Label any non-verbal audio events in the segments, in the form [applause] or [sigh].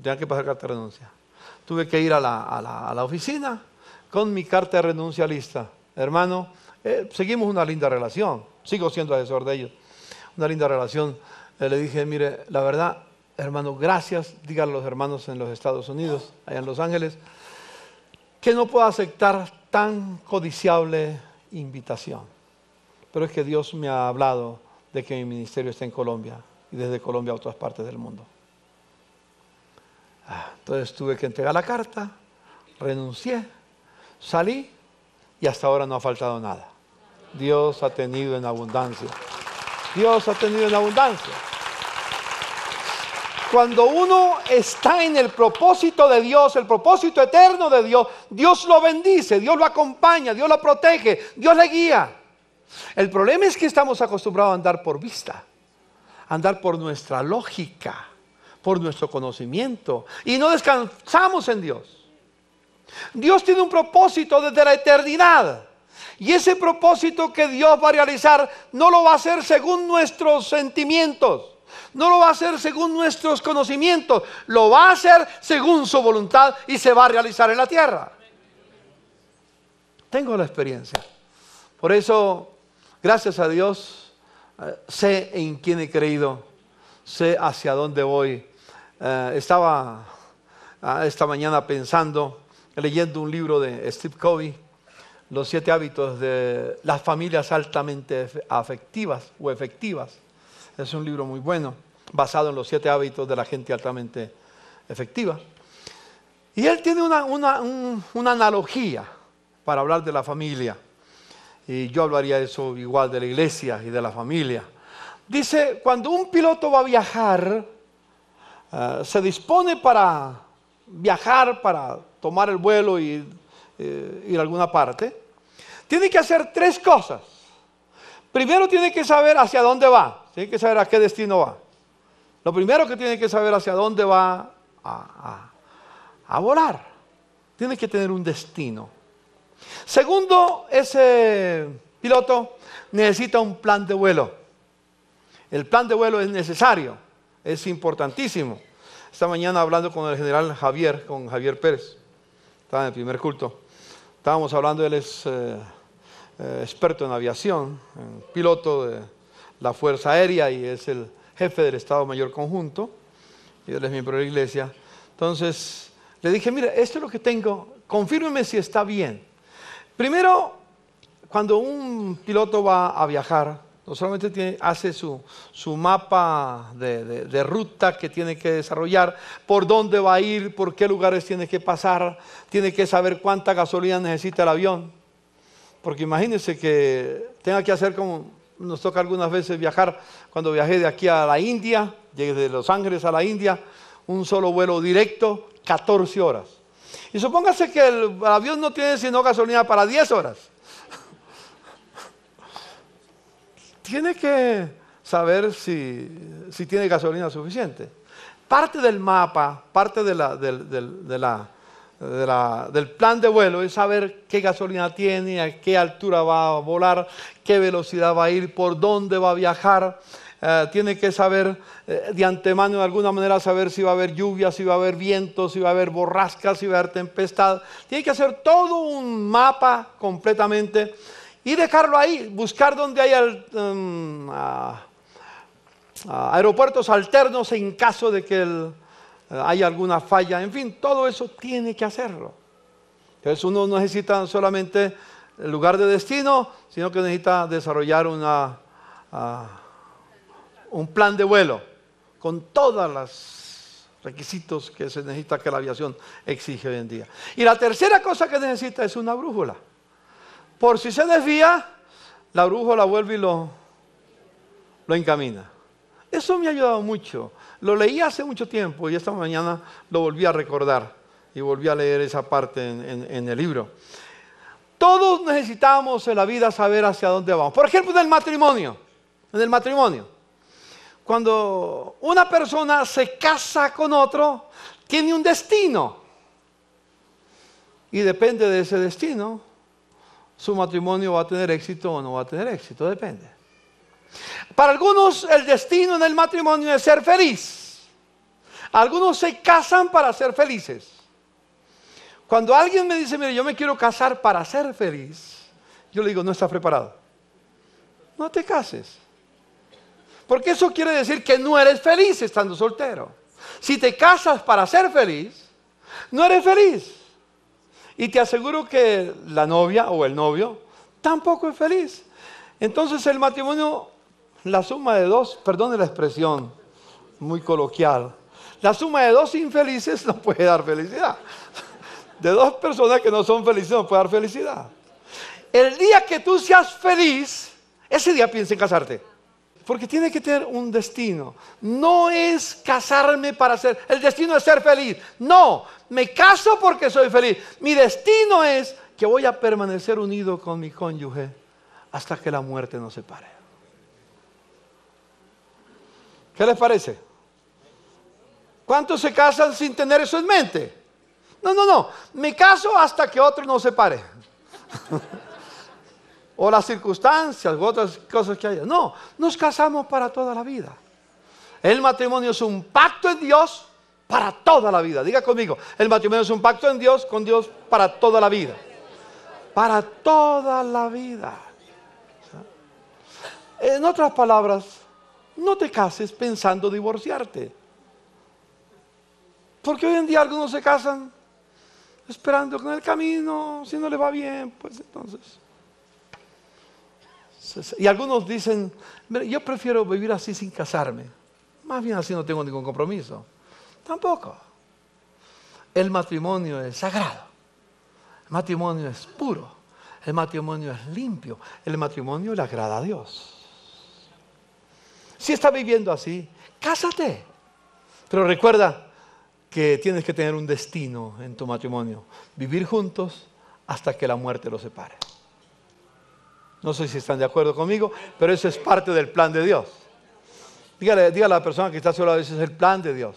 tenía que pasar carta de renuncia. Tuve que ir a la, oficina con mi carta de renuncia lista. Hermano, eh, seguimos una linda relación. Sigo siendo asesor de ellos. Una linda relación. Eh, le dije, mire, la verdad, hermano, gracias. Díganle a los hermanos en los Estados Unidos, allá en Los Ángeles, que no puedo aceptar tan codiciable invitación. Pero es que Dios me ha hablado de que mi ministerio está en Colombia y desde Colombia a otras partes del mundo. Entonces tuve que entregar la carta, renuncié, salí y hasta ahora no ha faltado nada. Dios ha tenido en abundancia. Dios ha tenido en abundancia. Cuando uno está en el propósito de Dios, el propósito eterno de Dios, Dios lo bendice, Dios lo acompaña, Dios lo protege, Dios le guía. El problema es que estamos acostumbrados a andar por vista, andar por nuestra lógica por nuestro conocimiento y no descansamos en Dios. Dios tiene un propósito desde la eternidad. Y ese propósito que Dios va a realizar no lo va a hacer según nuestros sentimientos, no lo va a hacer según nuestros conocimientos, lo va a hacer según su voluntad y se va a realizar en la tierra. Tengo la experiencia. Por eso, gracias a Dios, eh, sé en quién he creído, sé hacia dónde voy eh, estaba ah, esta mañana pensando, leyendo un libro de Steve Covey, Los siete hábitos de las familias altamente afectivas o efectivas. Es un libro muy bueno, basado en los siete hábitos de la gente altamente efectiva. Y él tiene una, una analogía para hablar de la familia. Y yo hablaría eso igual de la iglesia y de la familia. Dice, cuando un piloto va a viajar, Ah, se dispone para viajar, para tomar el vuelo y eh, ir a alguna parte, tiene que hacer tres cosas. Primero tiene que saber hacia dónde va, tiene que saber a qué destino va. Lo primero que tiene que saber hacia dónde va a, a volar. Tiene que tener un destino. Segundo, ese piloto necesita un plan de vuelo. El plan de vuelo es necesario es importantísimo. Esta mañana hablando con el general Javier, con Javier Pérez, estaba en el primer culto. Estábamos hablando, él es eh, eh, experto en aviación, piloto de la Fuerza Aérea y es el jefe del Estado Mayor Conjunto. Y él es miembro de la iglesia. Entonces le dije, mira, esto es lo que tengo, confírmeme si está bien. Primero, cuando un piloto va a viajar, no solamente hace su, mapa de, de, ruta que tiene que desarrollar, por dónde va a ir, por qué lugares tiene que pasar, tiene que saber cuánta gasolina necesita el avión. Porque imagínense que tenga que hacer como nos toca algunas veces viajar. Cuando viajé de aquí a la India, llegué de Los Ángeles a la India, un solo vuelo directo, 14 horas. Y supóngase que el avión no tiene sino gasolina para 10 horas. tiene que saber si, tiene gasolina suficiente. Parte del mapa, parte de la, del plan de vuelo es saber qué gasolina tiene, a qué altura va a volar, qué velocidad va a ir, por dónde va a viajar. Eh, tiene que saber eh, de antemano de alguna manera saber si va a haber lluvia, si va a haber vientos, si va a haber borrascas, si va a haber tempestad. Tiene que hacer todo un mapa completamente y dejarlo ahí, buscar donde hay em, aeropuertos alternos en caso de que eh, haya alguna falla, en fin, todo eso tiene que hacerlo. Entonces uno no necesita solamente el lugar de destino, sino que necesita desarrollar un plan de vuelo con todos los requisitos que se necesita que la aviación exige hoy en día. Y la tercera cosa que necesita es una brújula. Por si se desvía, la la vuelve y lo, lo encamina. Eso me ha ayudado mucho. Lo leí hace mucho tiempo y esta mañana lo volví a recordar y volví a leer esa parte en, en el libro. Todos necesitamos en la vida saber hacia dónde vamos. Por ejemplo, en el matrimonio. En el matrimonio. Cuando una persona se casa con otro, tiene un destino. Y depende de ese destino, su matrimonio va a tener éxito o no va a tener éxito, depende. Para algunos el destino en el matrimonio es ser feliz. Algunos se casan para ser felices. Cuando alguien me dice, mire, yo me quiero casar para ser feliz, yo le digo, no estás preparado. No te cases. Porque eso quiere decir que no eres feliz estando soltero. Si te casas para ser feliz, no eres feliz. Y te aseguro que la novia o el novio tampoco es feliz. Entonces el matrimonio, la suma de dos, perdone la expresión muy coloquial, la suma de dos infelices no puede dar felicidad. De dos personas que no son felices no puede dar felicidad. El día que tú seas feliz, ese día piensa en casarte. Porque tiene que tener un destino. No es casarme para ser, el destino es ser feliz. No, me caso porque soy feliz. Mi destino es que voy a permanecer unido con mi cónyuge hasta que la muerte nos separe. ¿Qué les parece? ¿Cuántos se casan sin tener eso en mente? No, no, no. Me caso hasta que otro nos separe. [laughs] o las circunstancias o otras cosas que haya. No, nos casamos para toda la vida. El matrimonio es un pacto en Dios para toda la vida. Diga conmigo, el matrimonio es un pacto en Dios con Dios para toda la vida. Para toda la vida. En otras palabras, no te cases pensando divorciarte. Porque hoy en día algunos se casan esperando que en el camino, si no le va bien, pues entonces. Y algunos dicen, yo prefiero vivir así sin casarme. Más bien así no tengo ningún compromiso. Tampoco. El matrimonio es sagrado. El matrimonio es puro. El matrimonio es limpio. El matrimonio le agrada a Dios. Si está viviendo así, cásate. Pero recuerda que tienes que tener un destino en tu matrimonio. Vivir juntos hasta que la muerte los separe. No sé si están de acuerdo conmigo, pero eso es parte del plan de Dios. Dígale, a la persona que está sola, ese es el plan de Dios.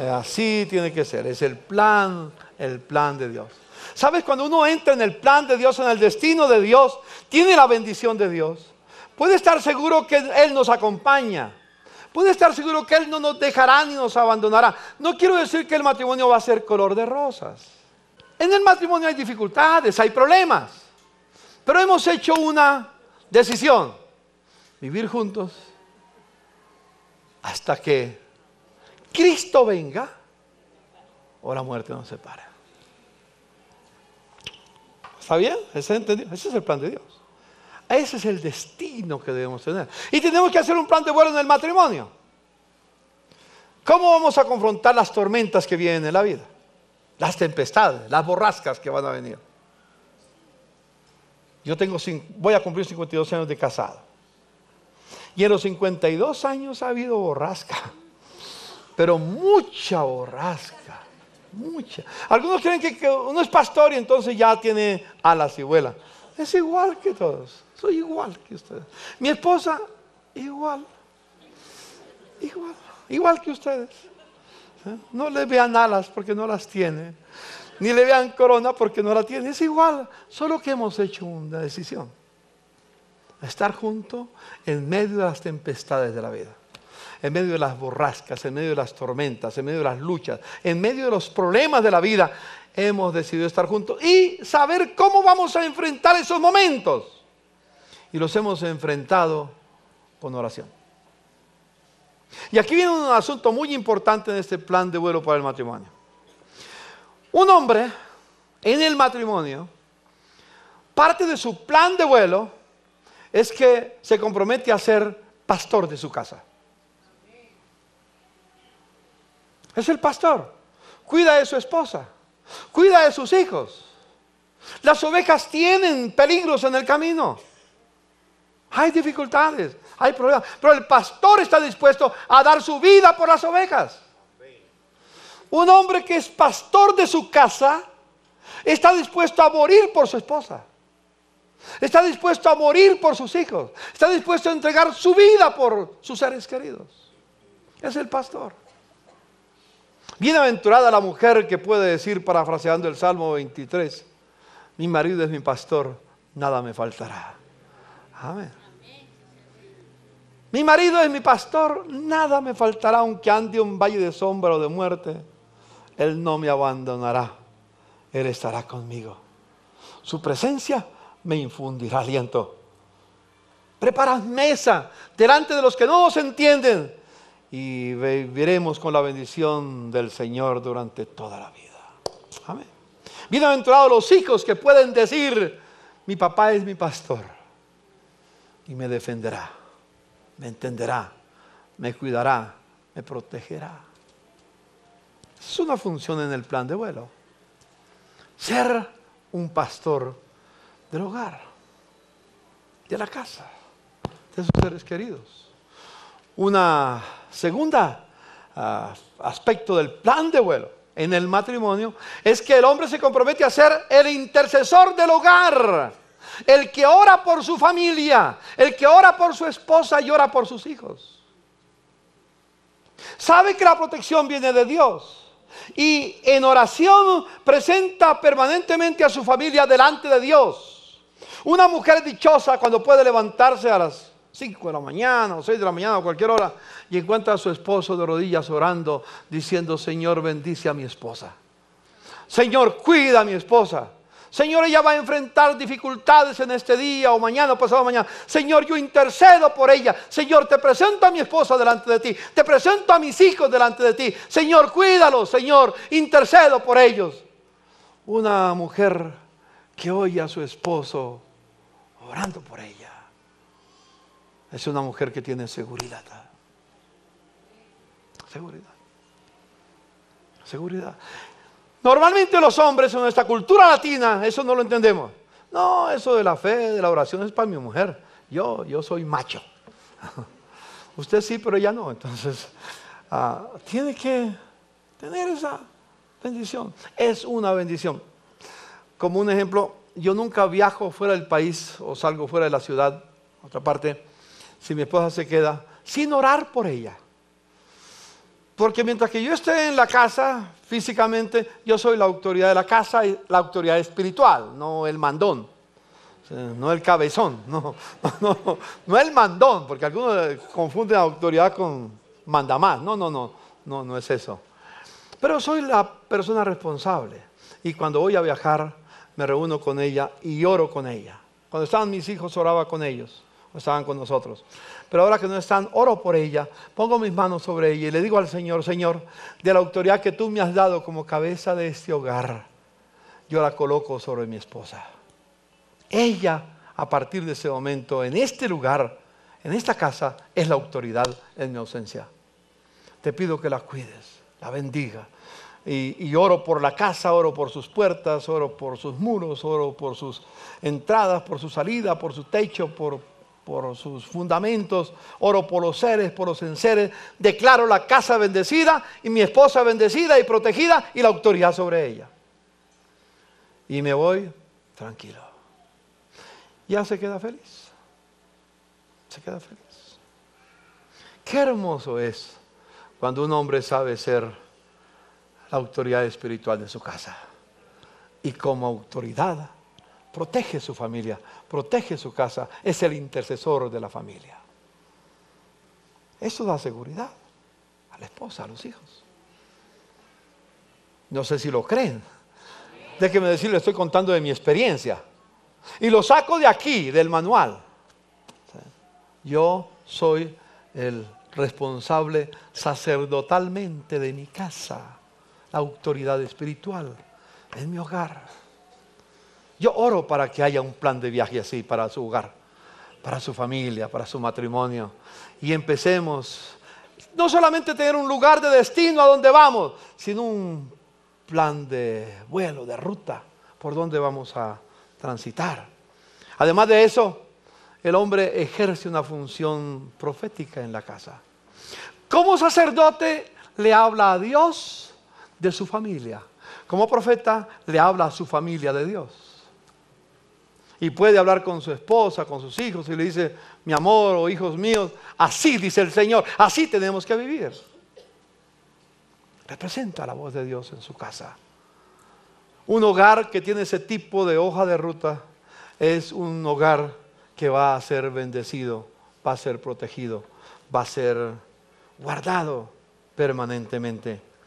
Eh, así tiene que ser, es el plan, el plan de Dios. ¿Sabes? Cuando uno entra en el plan de Dios, en el destino de Dios, tiene la bendición de Dios. Puede estar seguro que Él nos acompaña. Puede estar seguro que Él no nos dejará ni nos abandonará. No quiero decir que el matrimonio va a ser color de rosas. En el matrimonio hay dificultades, hay problemas. Pero hemos hecho una decisión, vivir juntos hasta que Cristo venga o la muerte nos separa. ¿Está bien? ¿Ese, ese es el plan de Dios. Ese es el destino que debemos tener. Y tenemos que hacer un plan de vuelo en el matrimonio. ¿Cómo vamos a confrontar las tormentas que vienen en la vida? Las tempestades, las borrascas que van a venir. Yo tengo, voy a cumplir 52 años de casado. Y en los 52 años ha habido borrasca, [laughs] pero mucha borrasca, mucha. Algunos creen que, uno es pastor y entonces ya tiene alas y vuela. Es igual que todos, soy igual que ustedes. Mi esposa, igual, igual, igual que ustedes. ¿Eh? No le vean alas porque no las tiene ni le vean corona porque no la tiene. Es igual, solo que hemos hecho una decisión. Estar juntos en medio de las tempestades de la vida, en medio de las borrascas, en medio de las tormentas, en medio de las luchas, en medio de los problemas de la vida, hemos decidido estar juntos y saber cómo vamos a enfrentar esos momentos. Y los hemos enfrentado con oración. Y aquí viene un asunto muy importante en este plan de vuelo para el matrimonio. Un hombre en el matrimonio, parte de su plan de vuelo es que se compromete a ser pastor de su casa. Es el pastor. Cuida de su esposa. Cuida de sus hijos. Las ovejas tienen peligros en el camino. Hay dificultades, hay problemas. Pero el pastor está dispuesto a dar su vida por las ovejas. Un hombre que es pastor de su casa está dispuesto a morir por su esposa. Está dispuesto a morir por sus hijos. Está dispuesto a entregar su vida por sus seres queridos. Es el pastor. Bienaventurada la mujer que puede decir, parafraseando el Salmo 23, mi marido es mi pastor, nada me faltará. Amén. Mi marido es mi pastor, nada me faltará aunque ande un valle de sombra o de muerte él no me abandonará, Él estará conmigo. Su presencia me infundirá aliento. preparad mesa delante de los que no nos entienden y viviremos con la bendición del Señor durante toda la vida. Amén. Bienaventurados los hijos que pueden decir, mi papá es mi pastor y me defenderá, me entenderá, me cuidará, me protegerá. Es una función en el plan de vuelo. Ser un pastor del hogar, de la casa, de sus seres queridos. Una segunda ah, aspecto del plan de vuelo en el matrimonio es que el hombre se compromete a ser el intercesor del hogar, el que ora por su familia, el que ora por su esposa y ora por sus hijos. Sabe que la protección viene de Dios y en oración presenta permanentemente a su familia delante de Dios. Una mujer dichosa cuando puede levantarse a las 5 de la mañana o 6 de la mañana o cualquier hora y encuentra a su esposo de rodillas orando diciendo, Señor bendice a mi esposa. Señor cuida a mi esposa. Señor, ella va a enfrentar dificultades en este día o mañana o pasado mañana. Señor, yo intercedo por ella. Señor, te presento a mi esposa delante de ti. Te presento a mis hijos delante de ti. Señor, cuídalos, Señor. Intercedo por ellos. Una mujer que oye a su esposo orando por ella. Es una mujer que tiene seguridad. Seguridad. Seguridad. Normalmente los hombres en nuestra cultura latina, eso no lo entendemos. No, eso de la fe, de la oración es para mi mujer. Yo, yo soy macho. [laughs] Usted sí, pero ella no. Entonces, [laughs] ah, tiene que tener esa bendición. Es una bendición. Como un ejemplo, yo nunca viajo fuera del país o salgo fuera de la ciudad, otra parte, si mi esposa se queda, sin orar por ella. Porque mientras que yo esté en la casa físicamente, yo soy la autoridad de la casa y la autoridad espiritual, no el mandón, no el cabezón, [laughs] no, no, el mandón, porque algunos confunden autoridad con mandamás. No, no, no, no, no es eso. Pero soy la persona responsable y cuando voy a viajar me reúno con ella y oro con ella. Cuando estaban mis hijos oraba con ellos estaban con nosotros. Pero ahora que no están, oro por ella, pongo mis manos sobre ella y le digo al Señor, Señor, de la autoridad que tú me has dado como cabeza de este hogar, yo la coloco sobre mi esposa. Ella, a partir de ese momento, en este lugar, en esta casa, es la autoridad en mi ausencia. Te pido que la cuides, la bendiga. Y, y, oro por la casa, oro por sus puertas, oro por sus muros, oro por sus entradas, por su salida, por su techo, por, por sus fundamentos, oro por los seres, por los enseres, declaro la casa bendecida y mi esposa bendecida y protegida y la autoridad sobre ella. Y me voy tranquilo. Ya se queda feliz. Se queda feliz. Qué hermoso es cuando un hombre sabe ser la autoridad espiritual de su casa y como autoridad protege su familia, protege su casa, es el intercesor de la familia. Eso da seguridad a la esposa, a los hijos. No sé si lo creen. Déjenme decirle, estoy contando de mi experiencia. Y lo saco de aquí, del manual. Yo soy el responsable sacerdotalmente de mi casa, la autoridad espiritual en mi hogar. Yo oro para que haya un plan de viaje así para su hogar, para su familia, para su matrimonio. Y empecemos no solamente tener un lugar de destino a donde vamos, sino un plan de vuelo, de ruta, por donde vamos a transitar. Además de eso, el hombre ejerce una función profética en la casa. Como sacerdote le habla a Dios de su familia. Como profeta le habla a su familia de Dios y puede hablar con su esposa, con sus hijos y le dice, mi amor o oh, hijos míos, así dice el Señor, así tenemos que vivir. Representa la voz de Dios en su casa. Un hogar que tiene ese tipo de hoja de ruta es un hogar que va a ser bendecido, va a ser protegido, va a ser guardado permanentemente.